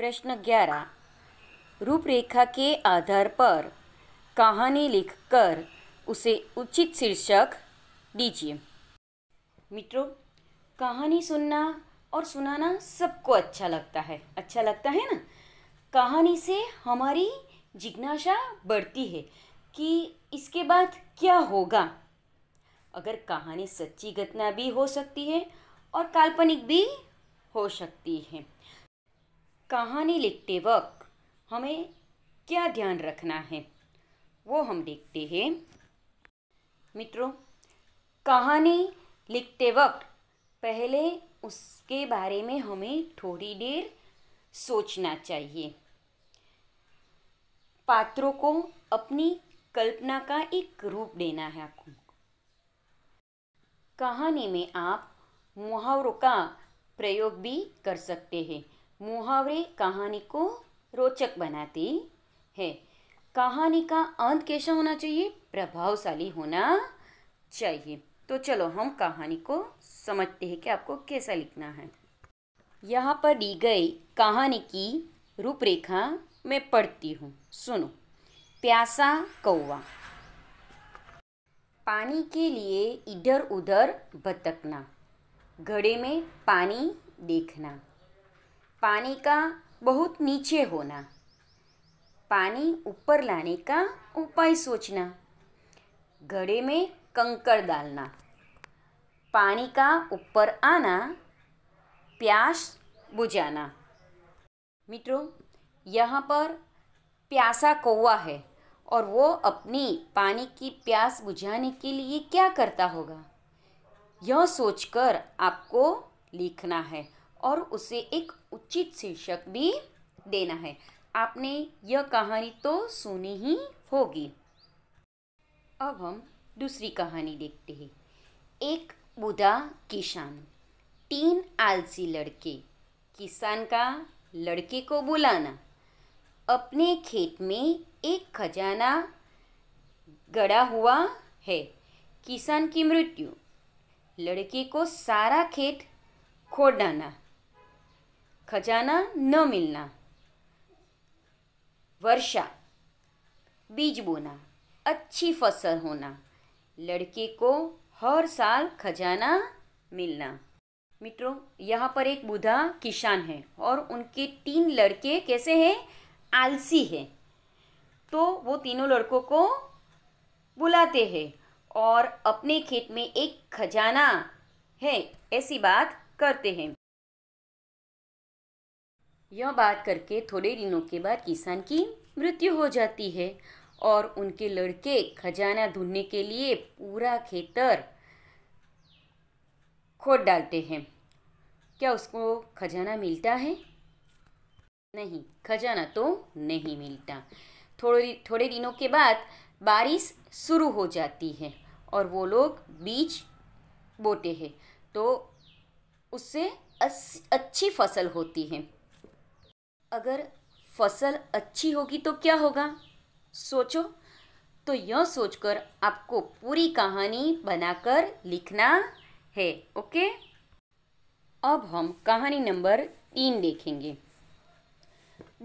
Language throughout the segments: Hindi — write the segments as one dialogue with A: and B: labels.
A: प्रश्न ग्यारह रूपरेखा के आधार पर कहानी लिखकर उसे उचित शीर्षक दीजिए मित्रों कहानी सुनना और सुनाना सबको अच्छा लगता है अच्छा लगता है ना कहानी से हमारी जिज्ञासा बढ़ती है कि इसके बाद क्या होगा अगर कहानी सच्ची घटना भी हो सकती है और काल्पनिक भी हो सकती है कहानी लिखते वक्त हमें क्या ध्यान रखना है वो हम देखते हैं मित्रों कहानी लिखते वक्त पहले उसके बारे में हमें थोड़ी देर सोचना चाहिए पात्रों को अपनी कल्पना का एक रूप देना है आपको कहानी में आप मुहावरों का प्रयोग भी कर सकते हैं मुहावरे कहानी को रोचक बनाती है कहानी का अंत कैसा होना चाहिए प्रभावशाली होना चाहिए तो चलो हम कहानी को समझते हैं कि आपको कैसा लिखना है यहाँ पर दी गई कहानी की रूपरेखा मैं पढ़ती हूँ सुनो प्यासा कौवा पानी के लिए इधर उधर भटकना घड़े में पानी देखना पानी का बहुत नीचे होना पानी ऊपर लाने का उपाय सोचना घड़े में कंकड़ डालना पानी का ऊपर आना प्यास बुझाना मित्रों यहाँ पर प्यासा कौवा है और वो अपनी पानी की प्यास बुझाने के लिए क्या करता होगा यह सोचकर आपको लिखना है और उसे एक उचित शीर्षक भी देना है आपने यह कहानी तो सुनी ही होगी अब हम दूसरी कहानी देखते हैं एक बुधा किसान तीन आलसी लड़के किसान का लड़के को बुलाना अपने खेत में एक खजाना गड़ा हुआ है किसान की मृत्यु लड़के को सारा खेत खोदाना खजाना न मिलना वर्षा बीज बोना अच्छी फसल होना लड़के को हर साल खजाना मिलना मित्रों यहाँ पर एक बूढ़ा किसान है और उनके तीन लड़के कैसे हैं आलसी है तो वो तीनों लड़कों को बुलाते हैं और अपने खेत में एक खजाना है ऐसी बात करते हैं यह बात करके थोड़े दिनों के बाद किसान की मृत्यु हो जाती है और उनके लड़के खजाना ढूंढने के लिए पूरा खेतर खोद डालते हैं क्या उसको खजाना मिलता है नहीं खजाना तो नहीं मिलता थोड़े थोड़े दिनों के बाद बारिश शुरू हो जाती है और वो लोग बीज बोते हैं तो उससे अच्छी फसल होती है अगर फसल अच्छी होगी तो क्या होगा सोचो तो यह सोचकर आपको पूरी कहानी बनाकर लिखना है ओके अब हम कहानी नंबर तीन देखेंगे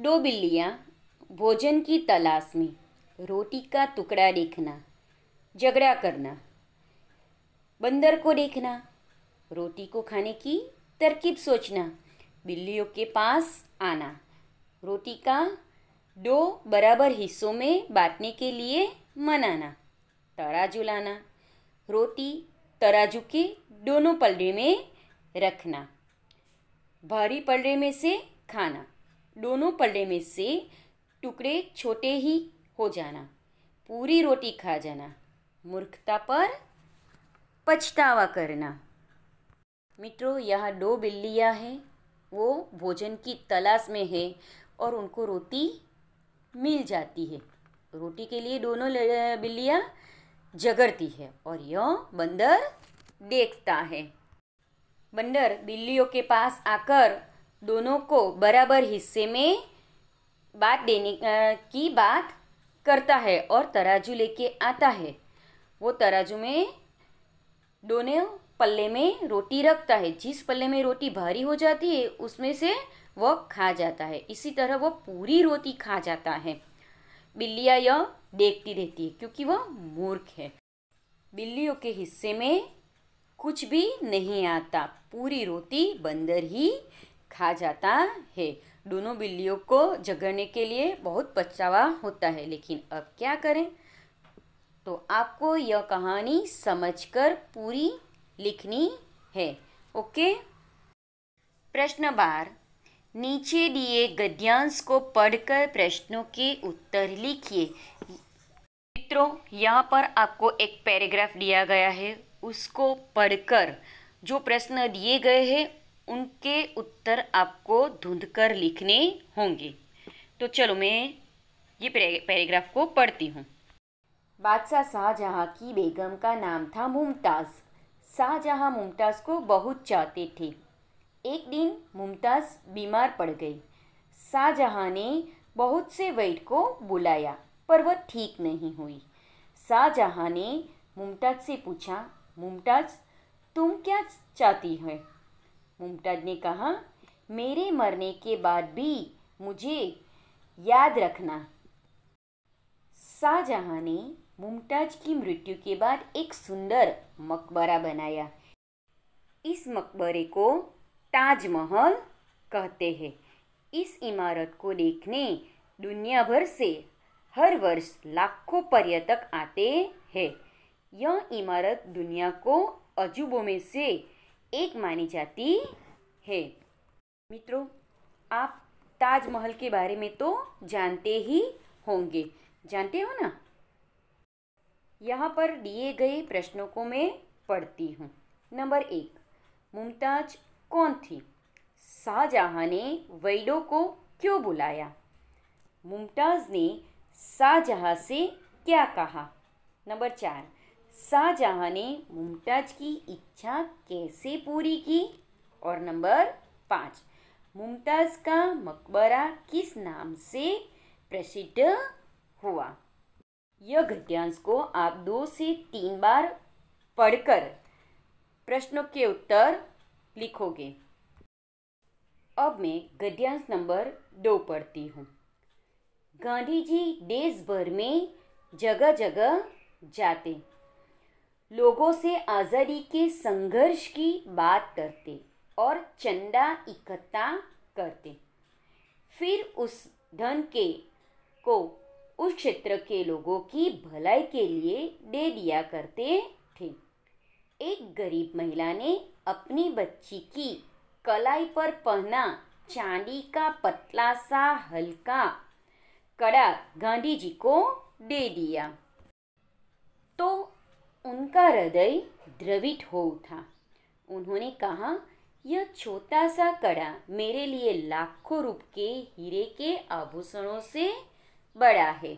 A: दो बिल्लियाँ भोजन की तलाश में रोटी का टुकड़ा देखना झगड़ा करना बंदर को देखना रोटी को खाने की तरकीब सोचना बिल्लियों के पास आना रोटी का दो बराबर हिस्सों में बांटने के लिए मनाना तराजू लाना रोटी तराजू के दोनों पलड़े में रखना भारी पलड़े में से खाना दोनों पलड़े में से टुकड़े छोटे ही हो जाना पूरी रोटी खा जाना मूर्खता पर पछतावा करना मित्रों यह दो बिल्लियाँ हैं वो भोजन की तलाश में है और उनको रोटी मिल जाती है रोटी के लिए दोनों बिल्लियाँ जगड़ती है और यह बंदर देखता है बंदर बिल्लियों के पास आकर दोनों को बराबर हिस्से में बात देने की बात करता है और तराजू लेके आता है वो तराजू में दोनों पल्ले में रोटी रखता है जिस पल्ले में रोटी भारी हो जाती है उसमें से वह खा जाता है इसी तरह वह पूरी रोटी खा जाता है बिल्लियाँ यह देखती रहती है क्योंकि वह मूर्ख है बिल्लियों के हिस्से में कुछ भी नहीं आता पूरी रोटी बंदर ही खा जाता है दोनों बिल्लियों को झगड़ने के लिए बहुत पछतावा होता है लेकिन अब क्या करें तो आपको यह कहानी समझकर पूरी लिखनी है ओके प्रश्न बार नीचे दिए गद्यांश को पढ़कर प्रश्नों के उत्तर लिखिए मित्रों यहाँ पर आपको एक पैराग्राफ दिया गया है उसको पढ़कर जो प्रश्न दिए गए हैं उनके उत्तर आपको कर लिखने होंगे तो चलो मैं ये पैराग्राफ को पढ़ती हूँ बादशाह शाहजहाँ की बेगम का नाम था मुमताज़ शाहजहाँ मुमताज़ को बहुत चाहते थे एक दिन मुमताज़ बीमार पड़ गई शाहजहाँ ने बहुत से वैद को बुलाया पर वह ठीक नहीं हुई शाहजहाँ ने मुमताज़ से पूछा मुमताज़ तुम क्या चाहती हो मुमताज़ ने कहा मेरे मरने के बाद भी मुझे याद रखना शाहजहाँ ने मुमताज की मृत्यु के बाद एक सुंदर मकबरा बनाया इस मकबरे को ताजमहल कहते हैं इस इमारत को देखने दुनिया भर से हर वर्ष लाखों पर्यटक आते हैं यह इमारत दुनिया को अजूबों में से एक मानी जाती है मित्रों आप ताजमहल के बारे में तो जानते ही होंगे जानते हो ना यहाँ पर दिए गए प्रश्नों को मैं पढ़ती हूँ नंबर एक मुमताज कौन थी शाहजहाँ ने वैडो को क्यों बुलाया मुमताज़ ने शाहजहाँ से क्या कहा नंबर चार शाहजहाँ ने मुमताज की इच्छा कैसे पूरी की और नंबर पाँच मुमताज़ का मकबरा किस नाम से प्रसिद्ध हुआ यह गद्यांश को आप दो से तीन बार पढ़कर प्रश्नों के उत्तर लिखोगे अब मैं गद्यांश नंबर दो पढ़ती हूँ गांधी जी देश भर में जगह जगह जाते लोगों से आज़ादी के संघर्ष की बात करते और चंदा इकट्ठा करते फिर उस धन के को उस क्षेत्र के लोगों की भलाई के लिए दे दिया करते थे एक गरीब महिला ने अपनी बच्ची की कलाई पर पहना चांदी का पतला सा हल्का कड़ा गांधी जी को दे दिया तो उनका हृदय द्रवित हो उठा उन्होंने कहा यह छोटा सा कड़ा मेरे लिए लाखों रूप के हीरे के आभूषणों से बड़ा है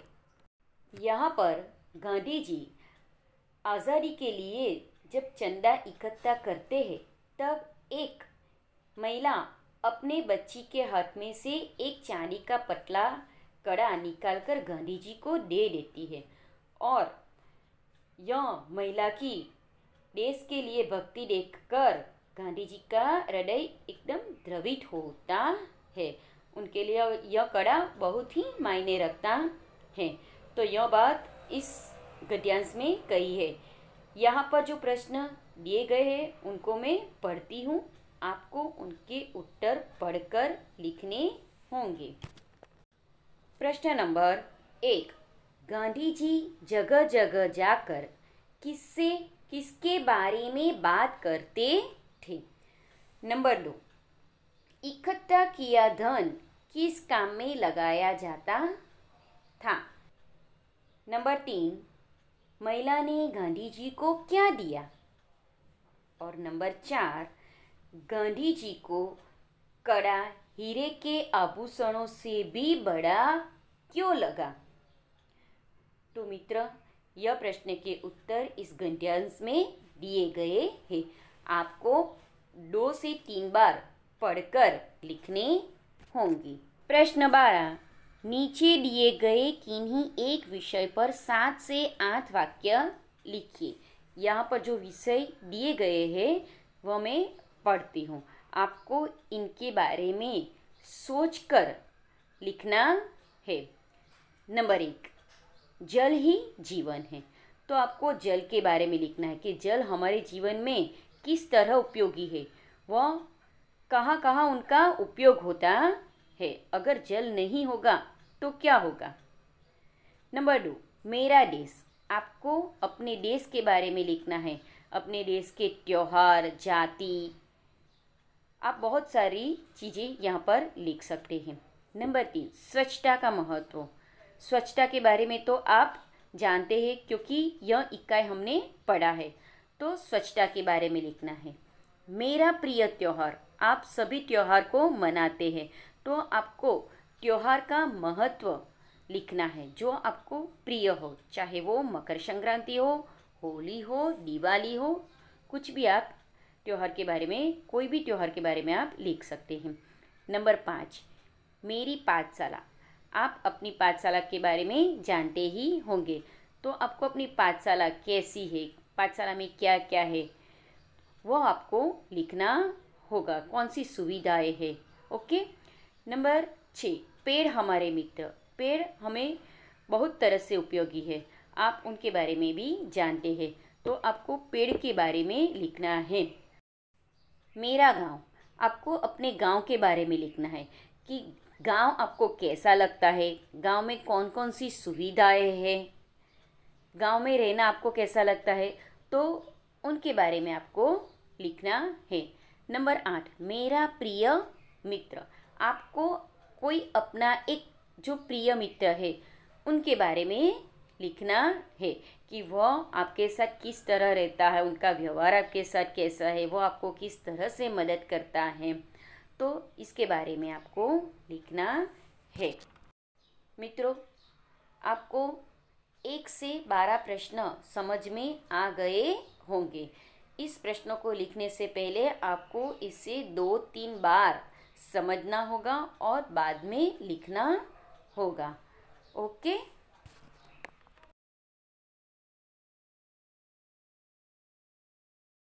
A: यहाँ पर गांधी जी आज़ादी के लिए जब चंदा इकट्ठा करते हैं तब एक महिला अपने बच्ची के हाथ में से एक चांदी का पतला कड़ा निकालकर गांधी जी को दे देती है और यह महिला की देश के लिए भक्ति देखकर गांधी जी का हृदय एकदम द्रवित होता है उनके लिए यह कड़ा बहुत ही मायने रखता है तो यह बात इस गद्यांश में कही है यहाँ पर जो प्रश्न दिए गए हैं उनको मैं पढ़ती हूँ आपको उनके उत्तर पढ़कर लिखने होंगे प्रश्न नंबर एक गांधी जी जगह जगह जाकर किससे किसके बारे में बात करते थे नंबर दो इकट्ठा किया धन किस काम में लगाया जाता था नंबर तीन महिला ने गांधी जी को क्या दिया और नंबर चार गांधी जी को कड़ा हीरे के आभूषणों से भी बड़ा क्यों लगा तो मित्र यह प्रश्न के उत्तर इस गंध्यांश में दिए गए हैं आपको दो से तीन बार पढ़कर लिखने होंगे प्रश्न बारह नीचे दिए गए किन्हीं एक विषय पर सात से आठ वाक्य लिखिए यहाँ पर जो विषय दिए गए हैं वह मैं पढ़ती हूँ आपको इनके बारे में सोचकर लिखना है नंबर एक जल ही जीवन है तो आपको जल के बारे में लिखना है कि जल हमारे जीवन में किस तरह उपयोगी है वह कहाँ कहाँ उनका उपयोग होता है अगर जल नहीं होगा तो क्या होगा नंबर टू मेरा देश आपको अपने देश के बारे में लिखना है अपने देश के त्यौहार जाति आप बहुत सारी चीज़ें यहाँ पर लिख सकते हैं नंबर तीन स्वच्छता का महत्व स्वच्छता के बारे में तो आप जानते हैं क्योंकि यह इकाई हमने पढ़ा है तो स्वच्छता के बारे में लिखना है मेरा प्रिय त्यौहार आप सभी त्यौहार को मनाते हैं तो आपको त्यौहार का महत्व लिखना है जो आपको प्रिय हो चाहे वो मकर संक्रांति हो होली हो दिवाली हो कुछ भी आप त्यौहार के बारे में कोई भी त्यौहार के बारे में आप लिख सकते हैं नंबर पाँच मेरी पाठशाला आप अपनी पाठशाला के बारे में जानते ही होंगे तो आपको अपनी पाठशाला कैसी है पाठशाला में क्या क्या है वो आपको लिखना होगा कौन सी सुविधाएं है ओके नंबर छः पेड़ हमारे मित्र पेड़ हमें बहुत तरह से उपयोगी है आप उनके बारे में भी जानते हैं तो आपको पेड़ के बारे में लिखना है मेरा गांव आपको अपने गांव के बारे में लिखना है कि गांव आपको कैसा लगता है गांव में कौन कौन सी सुविधाएं हैं गांव में रहना आपको कैसा लगता है तो उनके बारे में आपको लिखना है नंबर आठ मेरा प्रिय मित्र आपको कोई अपना एक जो प्रिय मित्र है उनके बारे में लिखना है कि वह आपके साथ किस तरह रहता है उनका व्यवहार आपके साथ कैसा है वह आपको किस तरह से मदद करता है तो इसके बारे में आपको लिखना है मित्रों आपको एक से बारह प्रश्न समझ में आ गए होंगे इस प्रश्नों को लिखने से पहले आपको इसे दो तीन बार समझना होगा और बाद में लिखना होगा ओके